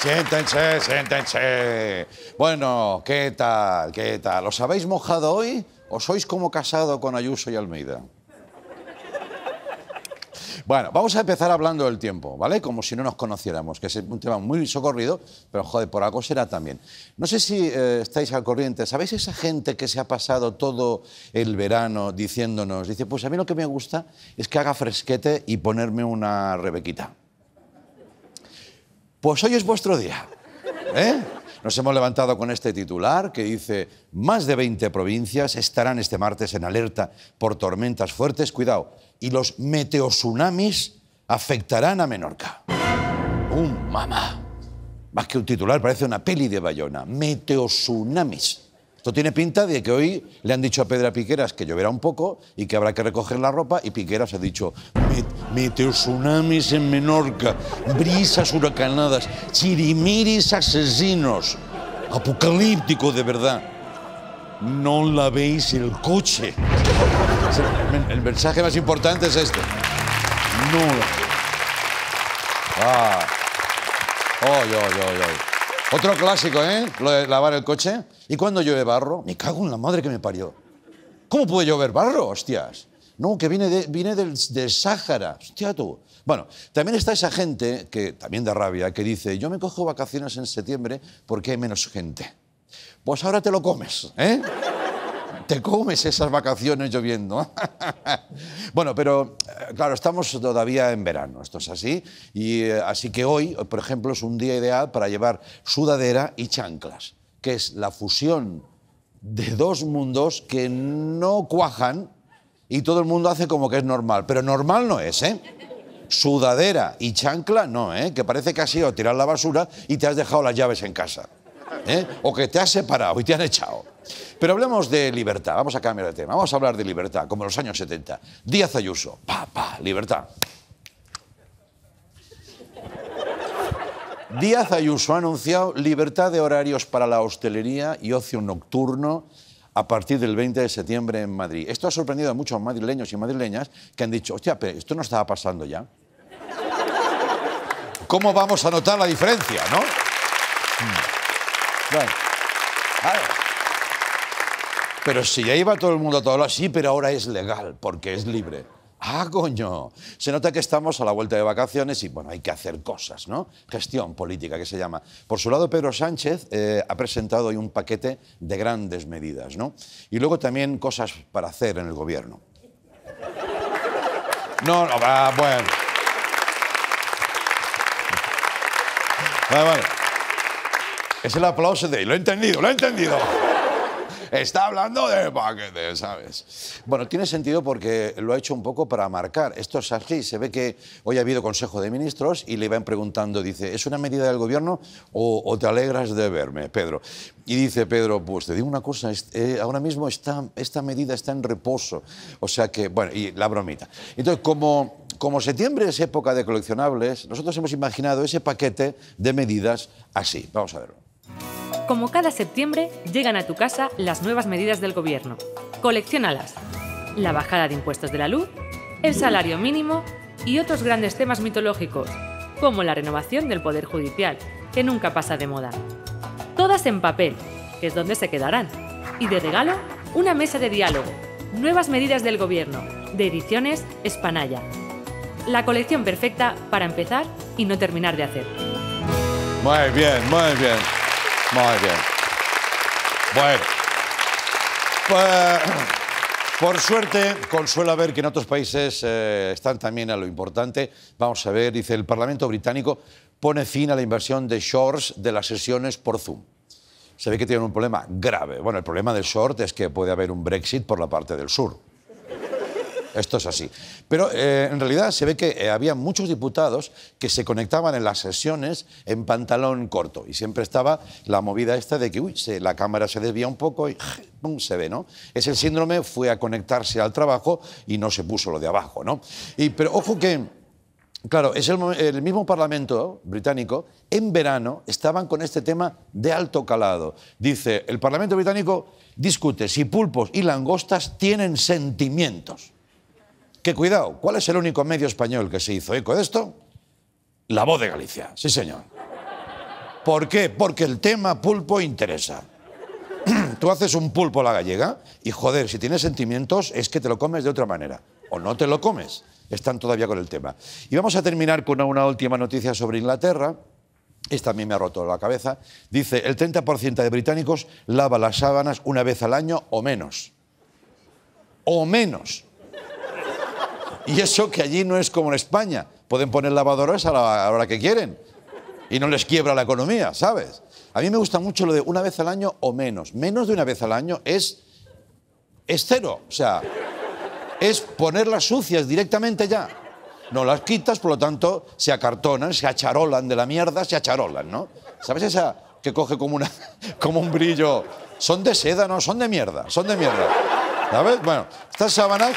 Siéntense, Bueno, ¿qué tal? ¿Qué tal? ¿Os habéis mojado hoy o sois como casado con Ayuso y Almeida? Bueno, vamos a empezar hablando del tiempo, ¿vale? Como si no nos conociéramos, que es un tema muy socorrido, pero joder, por algo será también. No sé si eh, estáis al corriente, ¿sabéis esa gente que se ha pasado todo el verano diciéndonos, dice, pues a mí lo que me gusta es que haga fresquete y ponerme una rebequita? Pues hoy es vuestro día. ¿eh? Nos hemos levantado con este titular que dice, más de 20 provincias estarán este martes en alerta por tormentas fuertes, cuidado, y los meteosunamis afectarán a Menorca. ¡Un mamá! Más que un titular, parece una peli de Bayona. Meteosunamis. Esto tiene pinta de que hoy le han dicho a Pedra Piqueras que lloverá un poco y que habrá que recoger la ropa y Piqueras ha dicho tsunamis en Menorca, brisas huracanadas, chirimiris asesinos, apocalíptico de verdad. No lavéis el coche. El mensaje más importante es este. No. Ah. Otro clásico, ¿eh? lavar el coche. ¿Y cuando llueve barro? Me cago en la madre que me parió. ¿Cómo puede llover barro, hostias? No, que viene, de, viene del, del Sáhara. Hostia tú. Bueno, también está esa gente que también da rabia, que dice, yo me cojo vacaciones en septiembre porque hay menos gente. Pues ahora te lo comes, ¿eh? te comes esas vacaciones lloviendo. bueno, pero eh, claro, estamos todavía en verano, esto es así. Y eh, así que hoy, por ejemplo, es un día ideal para llevar sudadera y chanclas que es la fusión de dos mundos que no cuajan y todo el mundo hace como que es normal. Pero normal no es, ¿eh? Sudadera y chancla no, ¿eh? Que parece que has ido a tirar la basura y te has dejado las llaves en casa. ¿eh? O que te has separado y te han echado. Pero hablemos de libertad. Vamos a cambiar de tema. Vamos a hablar de libertad, como en los años 70. Díaz Ayuso. Pa, pa, libertad. Díaz Ayuso ha anunciado libertad de horarios para la hostelería y ocio nocturno a partir del 20 de septiembre en Madrid. Esto ha sorprendido a muchos madrileños y madrileñas que han dicho, hostia, pero esto no estaba pasando ya. ¿Cómo vamos a notar la diferencia, no? Hmm. pero si ya iba todo el mundo a todo lado, sí, pero ahora es legal, porque es libre. Ah, coño. Se nota que estamos a la vuelta de vacaciones y bueno, hay que hacer cosas, ¿no? Gestión política, que se llama. Por su lado, Pedro Sánchez eh, ha presentado hoy un paquete de grandes medidas, ¿no? Y luego también cosas para hacer en el gobierno. No, no, bueno. Vale, vale. Es el aplauso de... Lo he entendido, lo he entendido está hablando de paquetes, ¿sabes? Bueno, tiene sentido porque lo ha hecho un poco para marcar. Esto es así. Se ve que hoy ha habido Consejo de Ministros y le van preguntando, dice, ¿es una medida del Gobierno o, te alegras de verme, Pedro? Y dice Pedro, pues te digo una cosa, eh, ahora mismo esta medida está en reposo. O sea que, bueno, y la bromita. Entonces, como como septiembre es época de coleccionables, nosotros hemos imaginado ese paquete de medidas así. Vamos a verlo. Como cada septiembre, llegan a tu casa las nuevas medidas del gobierno. Colecciónalas. La bajada de impuestos de la luz, el salario mínimo y otros grandes temas mitológicos, como la renovación del Poder Judicial, que nunca pasa de moda. Todas en papel, que es donde se quedarán. Y de regalo, una mesa de diálogo. Nuevas medidas del gobierno, de ediciones Espanaya. La colección perfecta para empezar y no terminar de hacer. Muy bien, muy bien. Muy bien. Bueno. Pues, por suerte, consuela ver que en otros países eh, están también a lo importante. Vamos a ver, dice el Parlamento británico pone fin a la inversión de shorts de las sesiones por Zoom. Se ve que tienen un problema grave. Bueno, el problema del short es que puede haber un Brexit por la parte del sur. Esto es así. Pero eh, en realidad se ve que eh, había muchos diputados que se conectaban en las sesiones en pantalón corto y siempre estaba la movida esta de que uy, la cámara se desvía un poco y se ve, ¿no? Es el síndrome, fue a conectarse al trabajo y no se puso lo de abajo, ¿no? pero ojo que... Claro, es el, mismo Parlamento británico, en verano estaban con este tema de alto calado. Dice, el Parlamento británico discute si pulpos y langostas tienen sentimientos. Que cuidado, ¿cuál es el único medio español que se hizo eco de esto? La voz de Galicia, sí señor. ¿Por qué? Porque el tema pulpo interesa. Tú haces un pulpo a la gallega y joder, si tienes sentimientos es que te lo comes de otra manera. O no te lo comes. Están todavía con el tema. Y vamos a terminar con una última noticia sobre Inglaterra. Esta a mí me ha roto la cabeza. Dice, el 30% de británicos lava las sábanas una vez al año o menos. O menos. Y eso que allí no es como en España. Pueden poner lavadoras a la hora que quieren. Y no les quiebra la economía, ¿sabes? A mí me gusta mucho lo de una vez al año o menos. Menos de una vez al año es. es cero. O sea, es ponerlas sucias directamente ya. No las quitas, por lo tanto, se acartonan, se acharolan de la mierda, se acharolan, ¿no? ¿Sabes esa que coge como, una, como un brillo? Son de seda, no, son de mierda, son de mierda. ¿Sabes? Bueno, estas sábanas.